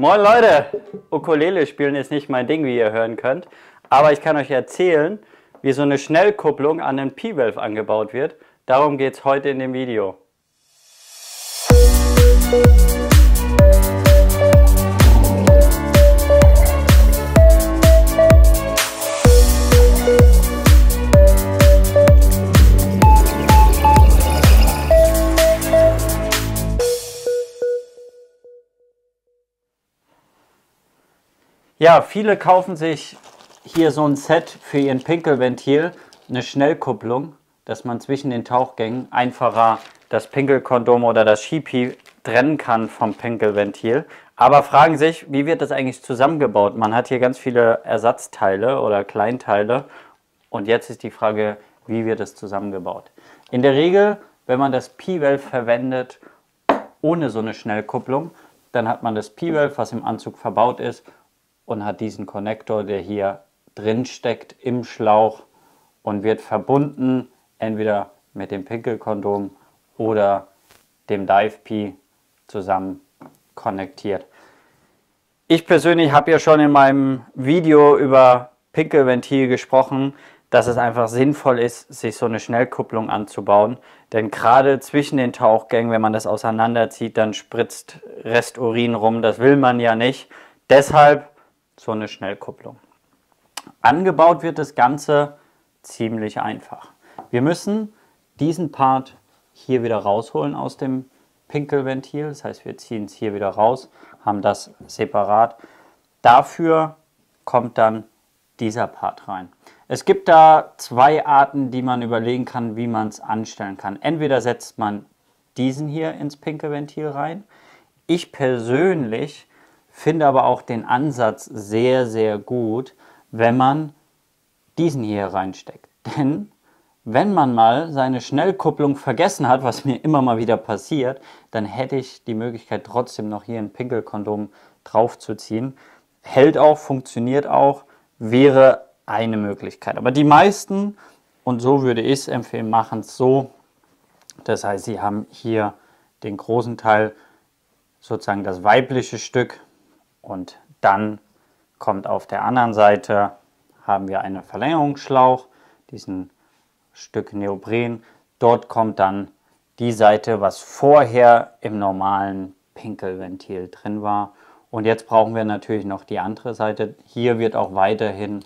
Moin Leute! Ukulele spielen ist nicht mein Ding, wie ihr hören könnt. Aber ich kann euch erzählen, wie so eine Schnellkupplung an den P-Valve angebaut wird. Darum geht es heute in dem Video. Musik Ja, viele kaufen sich hier so ein Set für ihren Pinkelventil, eine Schnellkupplung, dass man zwischen den Tauchgängen einfacher das Pinkelkondom oder das Shipi trennen kann vom Pinkelventil. Aber fragen sich, wie wird das eigentlich zusammengebaut? Man hat hier ganz viele Ersatzteile oder Kleinteile. Und jetzt ist die Frage, wie wird das zusammengebaut? In der Regel, wenn man das P-Well verwendet ohne so eine Schnellkupplung, dann hat man das P-Well, was im Anzug verbaut ist, und hat diesen Konnektor, der hier drin steckt im Schlauch und wird verbunden entweder mit dem Pinkelkondom oder dem Dive P zusammen konnektiert. Ich persönlich habe ja schon in meinem Video über Pinkelventil gesprochen, dass es einfach sinnvoll ist, sich so eine Schnellkupplung anzubauen. Denn gerade zwischen den Tauchgängen, wenn man das auseinanderzieht, dann spritzt Resturin rum. Das will man ja nicht. Deshalb so eine Schnellkupplung. Angebaut wird das Ganze ziemlich einfach. Wir müssen diesen Part hier wieder rausholen aus dem Pinkelventil. Das heißt, wir ziehen es hier wieder raus, haben das separat. Dafür kommt dann dieser Part rein. Es gibt da zwei Arten, die man überlegen kann, wie man es anstellen kann. Entweder setzt man diesen hier ins Pinkelventil rein. Ich persönlich finde aber auch den Ansatz sehr, sehr gut, wenn man diesen hier reinsteckt. Denn wenn man mal seine Schnellkupplung vergessen hat, was mir immer mal wieder passiert, dann hätte ich die Möglichkeit trotzdem noch hier ein Pinkelkondom draufzuziehen. Hält auch, funktioniert auch, wäre eine Möglichkeit. Aber die meisten, und so würde ich es empfehlen, machen es so. Das heißt, sie haben hier den großen Teil, sozusagen das weibliche Stück und dann kommt auf der anderen Seite, haben wir einen Verlängerungsschlauch, diesen Stück Neopren. Dort kommt dann die Seite, was vorher im normalen Pinkelventil drin war. Und jetzt brauchen wir natürlich noch die andere Seite. Hier wird auch weiterhin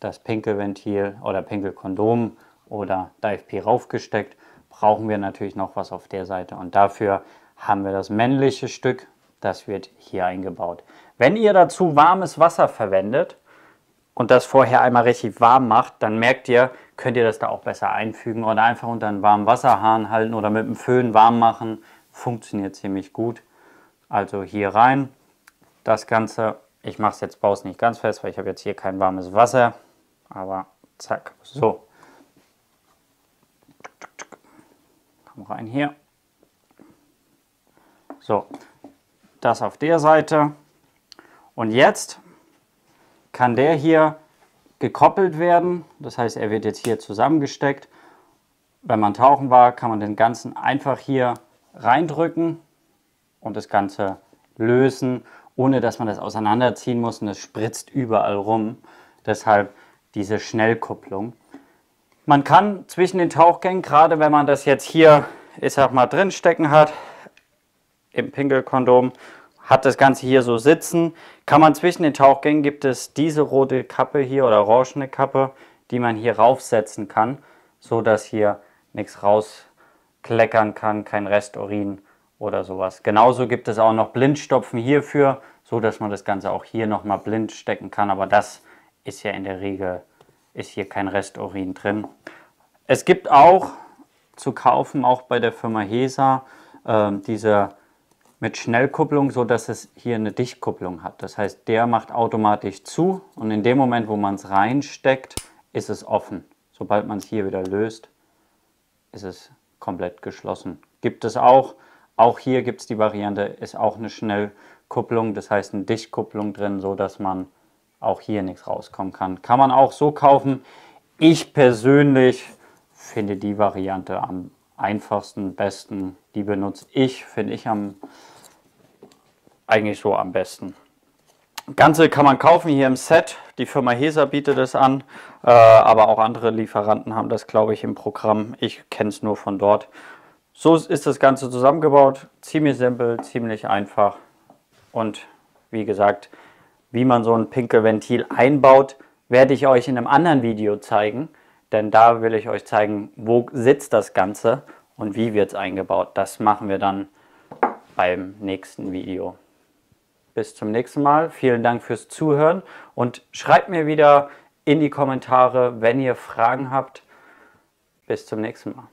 das Pinkelventil oder Pinkelkondom oder DiveP raufgesteckt. Brauchen wir natürlich noch was auf der Seite. Und dafür haben wir das männliche Stück das wird hier eingebaut. Wenn ihr dazu warmes Wasser verwendet und das vorher einmal richtig warm macht, dann merkt ihr, könnt ihr das da auch besser einfügen oder einfach unter einen warmen Wasserhahn halten oder mit dem Föhn warm machen. Funktioniert ziemlich gut. Also hier rein. Das Ganze, ich mache es jetzt baue es nicht ganz fest, weil ich habe jetzt hier kein warmes Wasser. Aber zack, so. Komm rein hier. So, das auf der Seite. Und jetzt kann der hier gekoppelt werden. Das heißt, er wird jetzt hier zusammengesteckt. Wenn man tauchen war, kann man den ganzen einfach hier reindrücken und das Ganze lösen, ohne dass man das auseinanderziehen muss und es spritzt überall rum. Deshalb diese Schnellkupplung. Man kann zwischen den Tauchgängen, gerade wenn man das jetzt hier, ich sag mal, drinstecken hat, im Pinkelkondom, hat das Ganze hier so sitzen. Kann man zwischen den Tauchgängen, gibt es diese rote Kappe hier oder orangene Kappe, die man hier raufsetzen kann, so dass hier nichts rauskleckern kann, kein Resturin oder sowas. Genauso gibt es auch noch Blindstopfen hierfür, so dass man das Ganze auch hier nochmal blind stecken kann, aber das ist ja in der Regel, ist hier kein Resturin drin. Es gibt auch zu kaufen, auch bei der Firma HESA, äh, diese mit Schnellkupplung, so dass es hier eine Dichtkupplung hat. Das heißt, der macht automatisch zu und in dem Moment, wo man es reinsteckt, ist es offen. Sobald man es hier wieder löst, ist es komplett geschlossen. Gibt es auch, auch hier gibt es die Variante, ist auch eine Schnellkupplung, das heißt eine Dichtkupplung drin, so dass man auch hier nichts rauskommen kann. Kann man auch so kaufen. Ich persönlich finde die Variante am einfachsten, besten. Die benutze ich, finde ich am eigentlich so am besten. Ganze kann man kaufen hier im Set. Die Firma Hesa bietet es an, äh, aber auch andere Lieferanten haben das, glaube ich, im Programm. Ich kenne es nur von dort. So ist das Ganze zusammengebaut. Ziemlich simpel, ziemlich einfach. Und wie gesagt, wie man so ein Pinkelventil einbaut, werde ich euch in einem anderen Video zeigen. Denn da will ich euch zeigen, wo sitzt das Ganze und wie wird es eingebaut. Das machen wir dann beim nächsten Video bis zum nächsten Mal. Vielen Dank fürs Zuhören und schreibt mir wieder in die Kommentare, wenn ihr Fragen habt. Bis zum nächsten Mal.